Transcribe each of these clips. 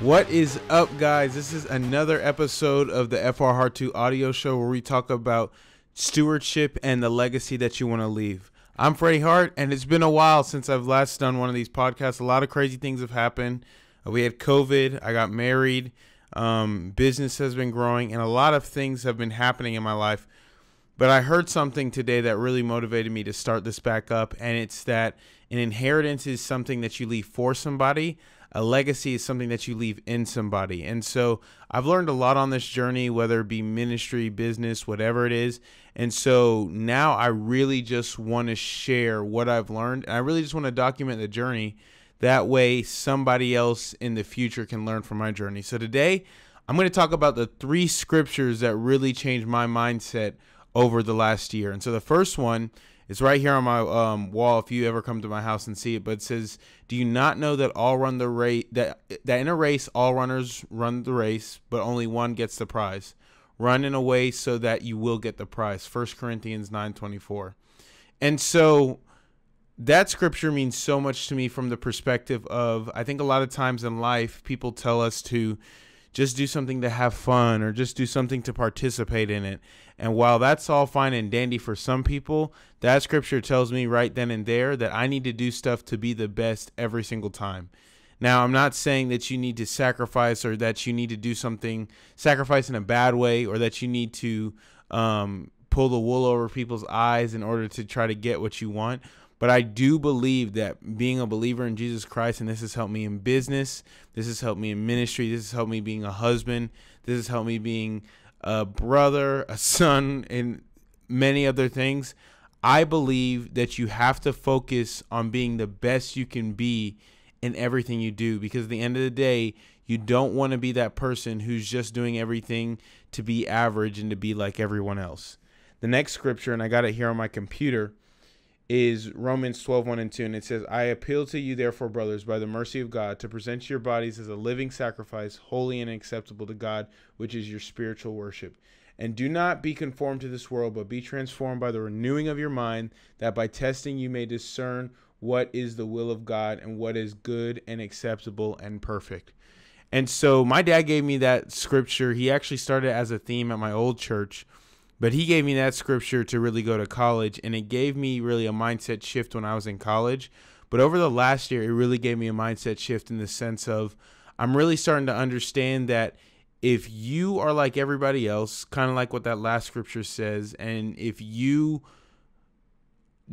What is up, guys? This is another episode of the FR Hard 2 audio show where we talk about stewardship and the legacy that you want to leave. I'm Freddie Hart, and it's been a while since I've last done one of these podcasts. A lot of crazy things have happened. Uh, we had COVID, I got married, um, business has been growing, and a lot of things have been happening in my life. But I heard something today that really motivated me to start this back up, and it's that an inheritance is something that you leave for somebody a legacy is something that you leave in somebody. And so I've learned a lot on this journey, whether it be ministry, business, whatever it is. And so now I really just want to share what I've learned. And I really just want to document the journey. That way, somebody else in the future can learn from my journey. So today, I'm going to talk about the three scriptures that really changed my mindset over the last year. And so the first one it's right here on my um, wall. If you ever come to my house and see it, but it says, "Do you not know that all run the race? That that in a race, all runners run the race, but only one gets the prize. Run in a way so that you will get the prize." First Corinthians nine twenty four, and so that scripture means so much to me from the perspective of I think a lot of times in life people tell us to just do something to have fun or just do something to participate in it. And while that's all fine and dandy for some people, that scripture tells me right then and there that I need to do stuff to be the best every single time. Now, I'm not saying that you need to sacrifice or that you need to do something, sacrifice in a bad way, or that you need to um, pull the wool over people's eyes in order to try to get what you want. But I do believe that being a believer in Jesus Christ, and this has helped me in business, this has helped me in ministry, this has helped me being a husband, this has helped me being a brother, a son, and many other things. I believe that you have to focus on being the best you can be in everything you do because at the end of the day, you don't want to be that person who's just doing everything to be average and to be like everyone else. The next scripture, and I got it here on my computer, is Romans 12, 1 and 2. And it says, I appeal to you, therefore, brothers, by the mercy of God, to present your bodies as a living sacrifice, holy and acceptable to God, which is your spiritual worship. And do not be conformed to this world, but be transformed by the renewing of your mind, that by testing you may discern what is the will of God and what is good and acceptable and perfect. And so my dad gave me that scripture. He actually started as a theme at my old church but he gave me that scripture to really go to college, and it gave me really a mindset shift when I was in college. But over the last year, it really gave me a mindset shift in the sense of I'm really starting to understand that if you are like everybody else, kind of like what that last scripture says, and if you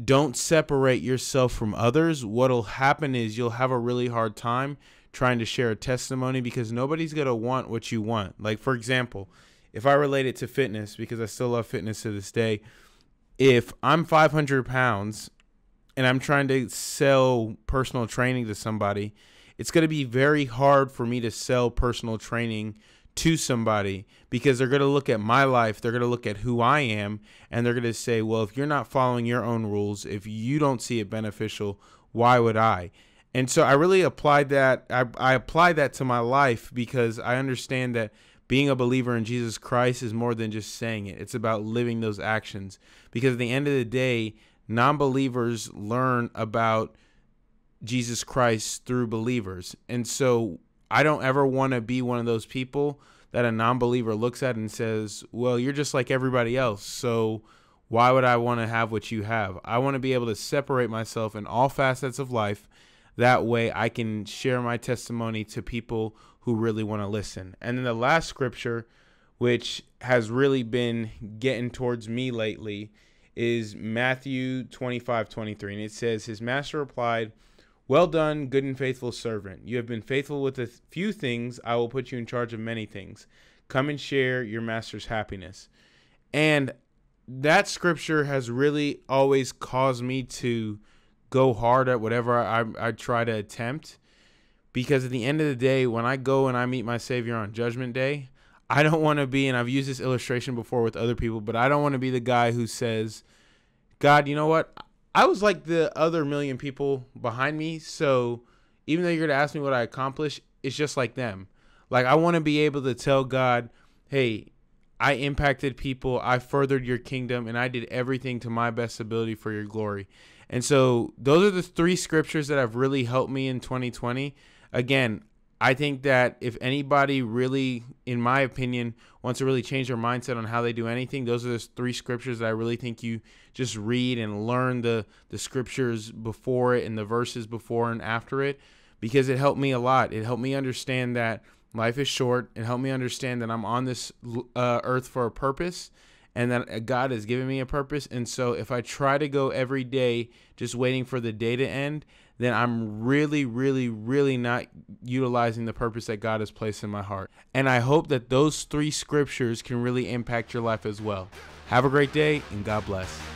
don't separate yourself from others, what'll happen is you'll have a really hard time trying to share a testimony because nobody's going to want what you want. Like, for example, if I relate it to fitness, because I still love fitness to this day, if I'm 500 pounds and I'm trying to sell personal training to somebody, it's going to be very hard for me to sell personal training to somebody because they're going to look at my life, they're going to look at who I am, and they're going to say, well, if you're not following your own rules, if you don't see it beneficial, why would I? And so I really applied that. I, I applied that to my life because I understand that being a believer in Jesus Christ is more than just saying it, it's about living those actions. Because at the end of the day, non believers learn about Jesus Christ through believers. And so I don't ever want to be one of those people that a non believer looks at and says, Well, you're just like everybody else. So why would I want to have what you have? I want to be able to separate myself in all facets of life that way I can share my testimony to people who really want to listen. And then the last scripture, which has really been getting towards me lately, is Matthew 25 23. And it says, His master replied, Well done, good and faithful servant. You have been faithful with a few things. I will put you in charge of many things. Come and share your master's happiness. And that scripture has really always caused me to go hard at whatever I, I try to attempt. Because at the end of the day, when I go and I meet my Savior on Judgment Day, I don't want to be, and I've used this illustration before with other people, but I don't want to be the guy who says, God, you know what? I was like the other million people behind me. So even though you're going to ask me what I accomplished, it's just like them. Like, I want to be able to tell God, hey, I impacted people, I furthered your kingdom, and I did everything to my best ability for your glory. And so, those are the three scriptures that have really helped me in 2020. Again, I think that if anybody really, in my opinion, wants to really change their mindset on how they do anything, those are the three scriptures that I really think you just read and learn the, the scriptures before it and the verses before and after it because it helped me a lot. It helped me understand that Life is short, and help me understand that I'm on this uh, earth for a purpose and that uh, God has given me a purpose. And so if I try to go every day just waiting for the day to end, then I'm really, really, really not utilizing the purpose that God has placed in my heart. And I hope that those three scriptures can really impact your life as well. Have a great day and God bless.